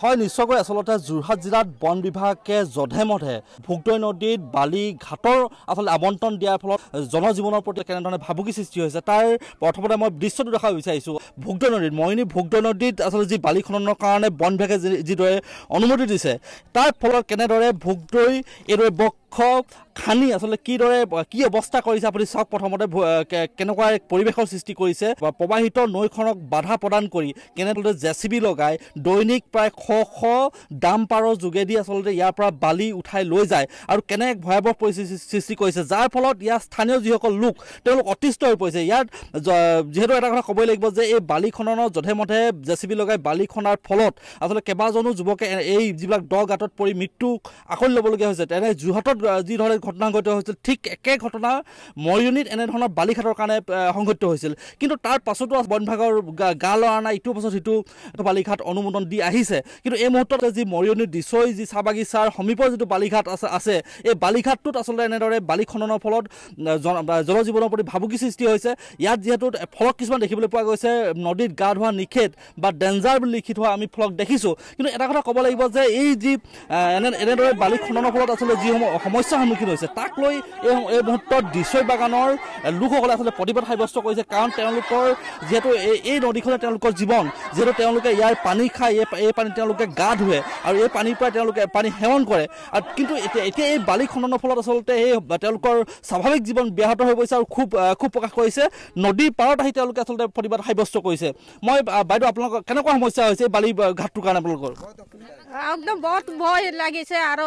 হয় নিশ্চয়কৈ আচলতে যোৰহাট জিলাত বন বিভাগে জধে মধে ভোগদৈ নদীত বালি ঘাটৰ আচলতে আৱণ্টন দিয়াৰ ফলত জনজীৱনৰ প্ৰতি কেনেধৰণে ভাবুকি সৃষ্টি হৈছে তাৰ প্ৰথমতে মই দৃশ্যটো দেখাব বিচাৰিছোঁ ভোগদৈ নদীত মইনী ভোগদৈ নদীত আচলতে যি বালি খননৰ কাৰণে বন বিভাগে যিদৰে অনুমতি দিছে তাৰ ফলত কেনেদৰে ভোগদৈ এইদৰে বক মুখ্য খানি আচলতে কিদৰে কি অৱস্থা কৰিছে আপুনি চাওক প্ৰথমতে কেনেকুৱা এক পৰিৱেশৰ সৃষ্টি কৰিছে প্ৰবাহিত নৈখনক বাধা প্ৰদান কৰি কেনেদৰে জে চি বি লগাই দৈনিক প্ৰায় শ শ ডাম্পাৰৰ যোগেদি আচলতে ইয়াৰ পৰা বালি উঠাই লৈ যায় আৰু কেনে এক ভয়াৱহ পৰিস্থিতি সৃষ্টি কৰিছে যাৰ ফলত ইয়াৰ স্থানীয় যিসকল লোক তেওঁলোক অতিষ্ঠ হৈ পৰিছে ইয়াত যিহেতু এটা কথা ক'বই লাগিব যে এই বালি খননৰ জধে মধে জে চি বি লগাই বালি খনাৰ ফলত আচলতে কেইবাজনো যুৱকে এই যিবিলাক দ গাঁতত পৰি মৃত্যু আকৌ ল'বলগীয়া হৈছে তেনে যোৰহাটত যিধৰণে ঘটনা ঘটিত হৈছিল ঠিক একে ঘটনা মৰিয়নিত এনেধৰণৰ বালিঘাটৰ কাৰণে সংঘটিত হৈছিল কিন্তু তাৰ পাছতো বন বিভাগৰ গা লৰা নাই ইটোৰ পাছত সিটো বালিঘাট অনুমোদন দি আহিছে কিন্তু এই মুহূৰ্তত যি মৰিয়নীৰ দিছৈ যি চাহ বাগিচাৰ সমীপৰ যিটো বালিঘাট আছে আছে এই বালিঘাটটোত আচলতে এনেদৰে বালি খননৰ ফলত জনজীৱনৰ প্ৰতি ভাবুকি সৃষ্টি হৈছে ইয়াত যিহেতু ফলক কিছুমান দেখিবলৈ পোৱা গৈছে নদীত গা ধোৱা নিষেধ বা ডেঞ্জাৰ বুলি লিখি থোৱা আমি ফলক দেখিছোঁ কিন্তু এটা কথা ক'ব লাগিব যে এই যি এনে এনেদৰে বালি খননৰ ফলত আচলতে যিসমূহ সমস্যাৰ সন্মুখীন হৈছে তাক লৈ এই এই মুহূৰ্তত দিছৈ বাগানৰ লোকসকলে আচলতে প্ৰতিবাদ সাব্যস্ত কৰিছে কাৰণ তেওঁলোকৰ যিহেতু এই এই নদীখনে তেওঁলোকৰ জীৱন যিহেতু তেওঁলোকে ইয়াৰ পানী খাই এই এই পানী তেওঁলোকে গা ধুৱে আৰু এই পানীৰ পৰাই তেওঁলোকে পানী সেৱন কৰে আৰু কিন্তু এতিয়া এতিয়া এই বালি খননৰ ফলত আচলতে এই তেওঁলোকৰ স্বাভাৱিক জীৱন ব্যাহত হৈ গৈছে আৰু খুব খুব প্ৰকাশ কৰিছে নদীৰ পাৰত আহি তেওঁলোকে আচলতে প্ৰতিবাদ সাব্যস্ত কৰিছে মই বাইদেউ আপোনালোকৰ কেনেকুৱা সমস্যা হৈছে এই বালি ঘাটটোৰ কাৰণে আপোনালোকৰ একদম বহুত ভয় লাগিছে আৰু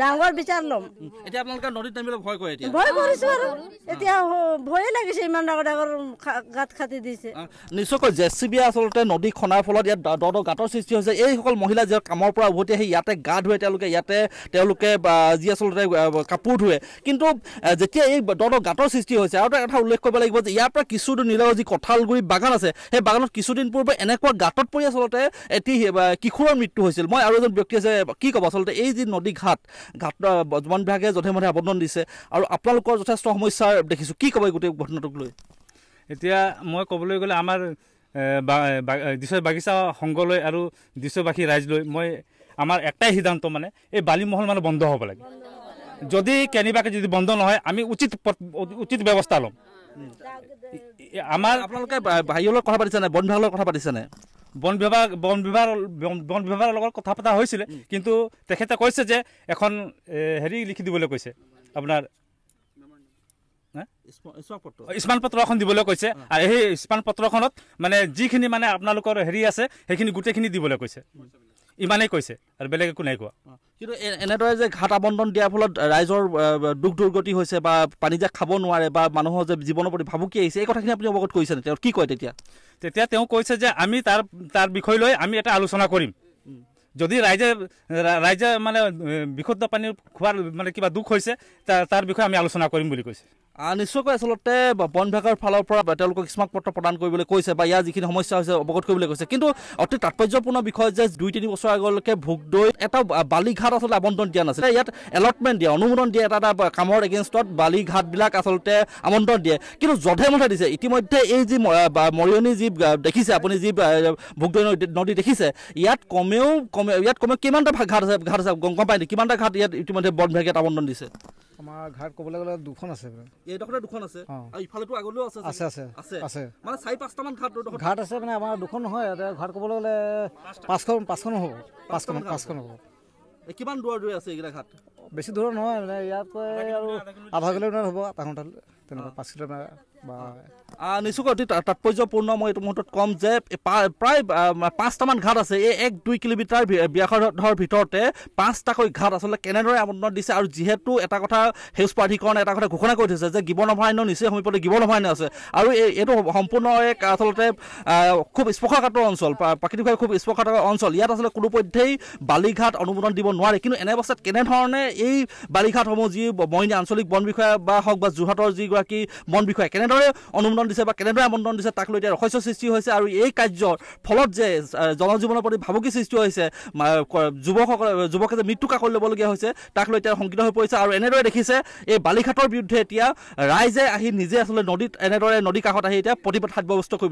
ডাঙৰ বিচাৰ ল'ম এতিয়া আপোনালোকে নদীত নামিলে ভয় কৰে এতিয়া ভয় কৰিছোঁ আৰু এতিয়া ভয়ে লাগিছে ইমান ডাঙৰ ডাঙৰ গাঁত খাটি দিছে নিশ্চয়কৈ জে চি বি আচলতে নদী খনাৰ ফলত ইয়াত দ দ গাঁতৰ সৃষ্টি হৈছে এইসকল মহিলা যি কামৰ পৰা উভতি আহি ইয়াতে গা ধুৱে তেওঁলোকে ইয়াতে তেওঁলোকে যি আচলতে কাপোৰ ধুৱে কিন্তু যেতিয়া এই দ দ গাঁতৰ সৃষ্টি হৈছে আৰু এটা কথা উল্লেখ কৰিব লাগিব যে ইয়াৰ পৰা কিছুদিন নিলাগ যি কঁঠালগুৰি বাগান আছে সেই বাগানত কিছুদিন পূৰ্বে এনেকুৱা গাঁতত পৰি আচলতে এটি কিশোৰৰ মৃত্যু হৈছিল মই আৰু এজন ব্যক্তি আছে কি ক'ব আচলতে এই যি নদী ঘাট ঘাট যিমান বিভাগে যধে মধে আৱদন দিছে আৰু আপোনালোকৰ যথেষ্ট সমস্যা দেখিছোঁ কি ক'বই গোটেই ঘটনাটোক লৈ এতিয়া মই ক'বলৈ গ'লে আমাৰ দিছৈ বাগিচা সংঘলৈ আৰু দিছৈবাসী ৰাইজলৈ মই আমাৰ এটাই সিদ্ধান্ত মানে এই বালিমহল মানে বন্ধ হ'ব লাগে যদি কেনিবাকৈ যদি বন্ধ নহয় আমি উচিত উচিত ব্যৱস্থা ল'ম আমাৰ আপোনালোকে বাহিৰলৈ কথা পাতিছেনে বন বিভাগলৈ কথা পাতিছেনে বন বিভাগ বন বিভাগৰ বন বিভাগৰ লগত কথা পতা হৈছিলে কিন্তু তেখেতে কৈছে যে এখন হেৰি লিখি দিবলৈ কৈছে আপোনাৰ স্মাৰণ পত্ৰ এখন দিবলৈ কৈছে আৰু সেই স্মাৰণ পত্ৰখনত মানে যিখিনি মানে আপোনালোকৰ হেৰি আছে সেইখিনি গোটেইখিনি দিবলৈ কৈছে ইমানেই কৈছে আৰু বেলেগ একো নাই কোৱা কিন্তু এনেদৰে যে ঘাট আবন্দন দিয়াৰ ফলত ৰাইজৰ দুখ দুৰ্গতি হৈছে বা পানী যে খাব নোৱাৰে বা মানুহৰ যে জীৱনৰ প্ৰতি ভাবুকি আহিছে এই কথাখিনি আপুনি অৱগত কৰিছেনে তেওঁ কি কয় তেতিয়া তেতিয়া তেওঁ কৈছে যে আমি তাৰ তাৰ বিষয় লৈ আমি এটা আলোচনা কৰিম যদি ৰাইজে ৰাইজে মানে বিশুদ্ধ পানী খোৱাৰ মানে কিবা দুখ হৈছে তাৰ বিষয়ে আমি আলোচনা কৰিম বুলি কৈছে নিশ্চয়কৈ আচলতে বন বিভাগৰ ফালৰ পৰা তেওঁলোকক স্মাৰক পত্ৰ প্ৰদান কৰিবলৈ কৈছে বা ইয়াৰ যিখিনি সমস্যা হৈছে অৱগত কৰিবলৈ কৈছে কিন্তু অতি তাৎপৰ্যপূৰ্ণ বিষয় যে দুই তিনি বছৰ আগলৈকে ভোগদৈত এটা বালিঘাট আচলতে আবণ্টন দিয়া নাছিলে ইয়াত এলটমেণ্ট দিয়ে অনুমোদন দিয়ে এটা এটা কামৰ এগেইনষ্টত বালিঘাটবিলাক আচলতে আমন্ত্ৰণ দিয়ে কিন্তু যধে মধে দিছে ইতিমধ্যে এই যি মৰিয়নি যি দেখিছে আপুনি যি ভোগদৈ নদী দেখিছে ইয়াত কমেও কমেও ইয়াত কমেও কিমানটা ঘাট আছে ঘাট আছে গম পায় নেকি কিমানটা ঘাট ইয়াত ইতিমধ্যে বন বিভাগে আমন্ত্ৰণ দিছে আমাৰ ঘাট ক'বলৈ গ'লে দুখন আছে এইডোখৰতে দুখন আছে অঁ ইফালেতো আগলৈও আছে আছে আছে আছে আছে মানে চাৰি মান ঘাট ঘাট আছে মানে আমাৰ দুখন নহয় এতিয়া ঘাট ক'বলৈ গ'লে পাঁচখন পাঁচখন হ'ব পাঁচখন পাঁচখন হ'ব কিমান দূৰ দূৰ আছে এইকেইটা ঘাট বেছি দূৰত নহয় মানে ইয়াৰ পৰা আৰু আধা কিলোমিটাৰ হ'ব আধা ঘণ্টালৈ তেনেকুৱা পাঁচ কিলোমিটাৰ বা নিশ্চয় অতি তাৎপৰ্যপূৰ্ণ মই এইটো মুহূৰ্তত ক'ম যে প্ৰায় পাঁচটামান ঘাট আছে এই এক দুই কিলোমিটাৰ ব্যাসৰ ভিতৰতে পাঁচটাকৈ ঘাট আচলতে কেনেদৰে আমন্ত্ৰণ দিছে আৰু যিহেতু এটা কথা সেউজ প্ৰাধিকৰণে এটা কথা ঘোষণা কৰি থৈছে যে গীৱন অভয়াৰণ্য নিচেই সমীপতে গীৱন অভয়াৰণ্য আছে আৰু এই এইটো সম্পূৰ্ণ এক আচলতে খুব স্পৰ্শকাতৰ অঞ্চল প্ৰাকৃতিকভাৱে খুব স্পৰ্শকাতৰ অঞ্চল ইয়াত আচলতে কোনোপধ্যেই বালিঘাট অনুমোদন দিব নোৱাৰে কিন্তু এনে অৱস্থাত কেনেধৰণে এই বালিঘাটসমূহ যি মৰিণী আঞ্চলিক বন বিষয়া বা হওক বা যোৰহাটৰ যিগৰাকী বন বিষয়া কেনেদৰে অনুমোদন দিছে বা কেনেদৰে আমন্ত্ৰণ দিছে তাক লৈ এতিয়া ৰহস্য সৃষ্টি হৈছে আৰু এই কাৰ্যৰ ফলত যে জনজীৱনৰ প্ৰতি ভাবুকি সৃষ্টি হৈছে যুৱকসকলে যুৱকে যে মৃত্যু কাকৰি ল'বলগীয়া হৈছে তাক লৈ এতিয়া শংকিত হৈ পৰিছে আৰু এনেদৰে দেখিছে এই বালিঘাটৰ বিৰুদ্ধে এতিয়া ৰাইজে আহি নিজে আচলতে নদীত এনেদৰে নদী কাষত আহি এতিয়া প্ৰতিবাদ সাব্যৱস্থা কৰিব